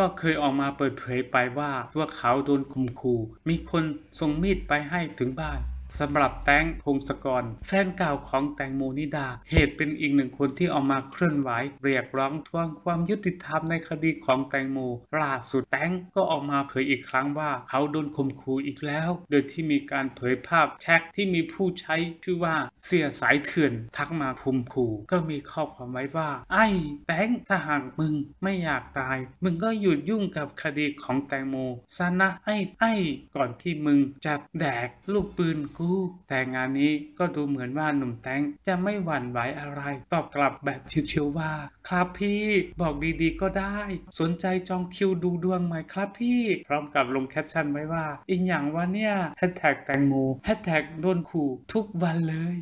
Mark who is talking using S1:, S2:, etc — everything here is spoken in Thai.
S1: ก็เคยออกมาเปิดเผยไปว่าพวกเขาโดนข่มขู่ มีคนส่งมีดไปให้ถึงบ้านสำหรับแตงพงศกร แฟนเก่าของแตงโมนิดา เหตุเป็นอีกหนึ่งคนที่ออกมาเคลื่อนไหว เรียกร้องทวงความยุติธรรมในคดีของแตงโมล่าสุดแตงก็ออกมาเผยอีกครั้งว่าเขาโดนข่มขู่อีกแล้ว โดยที่มีการเผยภาพแชทที่มีผู้ใช้ชื่อว่าเสียสายเถื่อนทักมาข่มขู่ก็มีข้อความไว้ว่า ไอ้แตงถ้าหากมึงไม่อยากตายมึงก็หยุดยุ่งกับคดีของแตงโมซะนะไอ้ไอ้ก่อนที่มึงจะแดกลูกปืนกููแต่งานนี้ก็ดูเหมือนว่าหนุ่มแตงจะไม่หวั่นไหวอะไรตอบกลับแบบชิวๆว่า ครับพี่ บอกดีๆก็ได้ สนใจจองคิวดูดวงไหมครับพี่พร้อมกับลงแคปชั่นไว้ว่า อีกอย่างว่าเนี่ยแฮชแท็กแตงโมแฮชแท็กโดนขู่ทุกวันเลย